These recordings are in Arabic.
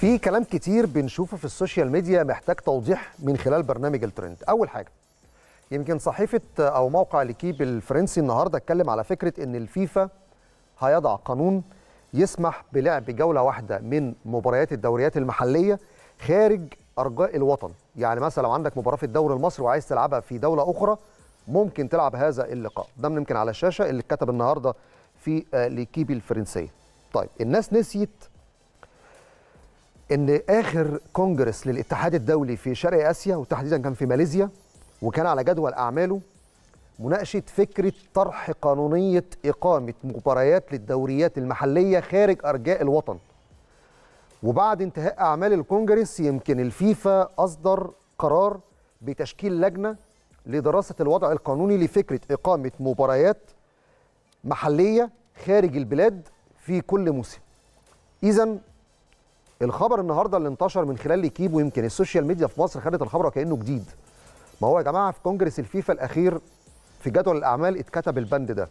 في كلام كتير بنشوفه في السوشيال ميديا محتاج توضيح من خلال برنامج الترند اول حاجه يمكن صحيفه او موقع لكيب الفرنسي النهارده اتكلم على فكره ان الفيفا هيضع قانون يسمح بلعب جوله واحده من مباريات الدوريات المحليه خارج ارجاء الوطن يعني مثلا لو عندك مباراه في الدوري المصري وعايز تلعبها في دوله اخرى ممكن تلعب هذا اللقاء ده يمكن على الشاشه اللي اتكتب النهارده في آه، لكيب الفرنسيه طيب الناس نسيت ان اخر كونجرس للاتحاد الدولي في شرق اسيا وتحديدا كان في ماليزيا وكان على جدول اعماله مناقشه فكره طرح قانونيه اقامه مباريات للدوريات المحليه خارج ارجاء الوطن وبعد انتهاء اعمال الكونجرس يمكن الفيفا اصدر قرار بتشكيل لجنه لدراسه الوضع القانوني لفكره اقامه مباريات محليه خارج البلاد في كل موسم اذا الخبر النهارده اللي انتشر من خلال الكيب ويمكن السوشيال ميديا في مصر خدت الخبر وكانه جديد ما هو يا جماعه في كونجرس الفيفا الاخير في جدول الاعمال اتكتب البند ده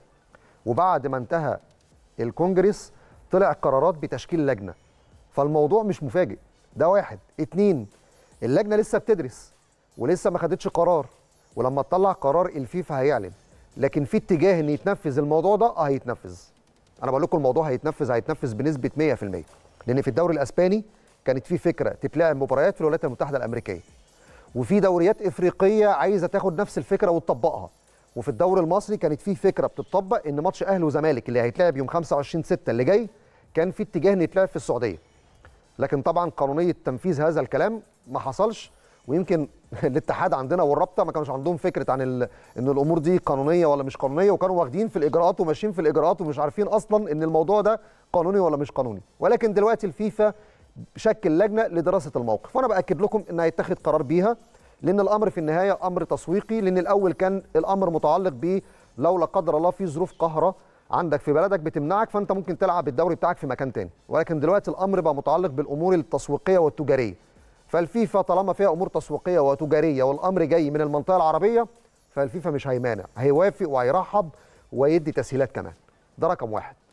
وبعد ما انتهى الكونجرس طلع قرارات بتشكيل لجنه فالموضوع مش مفاجئ ده واحد اتنين اللجنه لسه بتدرس ولسه ما خدتش قرار ولما تطلع قرار الفيفا هيعلن لكن في اتجاه ان يتنفذ الموضوع ده اه هيتنفذ انا بقول لكم الموضوع هيتنفذ هيتنفذ بنسبه 100% لان في الدوري الاسباني كانت في فكره تتلعب مباريات في الولايات المتحده الامريكيه وفي دوريات افريقيه عايزه تاخد نفس الفكره وتطبقها وفي الدوري المصري كانت في فكره بتطبق ان ماتش اهلي وزمالك اللي هيتلعب يوم 25 6 اللي جاي كان في اتجاه ان يتلعب في السعوديه لكن طبعا قانونيه تنفيذ هذا الكلام ما حصلش ويمكن الاتحاد عندنا والرابطه ما كانوش عندهم فكره عن ال... ان الامور دي قانونيه ولا مش قانونيه وكانوا واخدين في الاجراءات وماشيين في الاجراءات ومش عارفين اصلا ان الموضوع ده قانوني ولا مش قانوني ولكن دلوقتي الفيفا شكل لجنه لدراسه الموقف وانا باكد لكم ان هيتخذ قرار بيها لان الامر في النهايه امر تسويقي لان الاول كان الامر متعلق ب لو لا قدر الله في ظروف قهره عندك في بلدك بتمنعك فانت ممكن تلعب الدوري بتاعك في مكان تاني ولكن دلوقتي الامر بقى متعلق بالامور التسويقيه والتجاريه فالفيفا طالما فيها امور تسويقيه وتجاريه والامر جاي من المنطقه العربيه فالفيفا مش هيمانع هيوافق وهيرحب ويدي تسهيلات كمان ده رقم واحد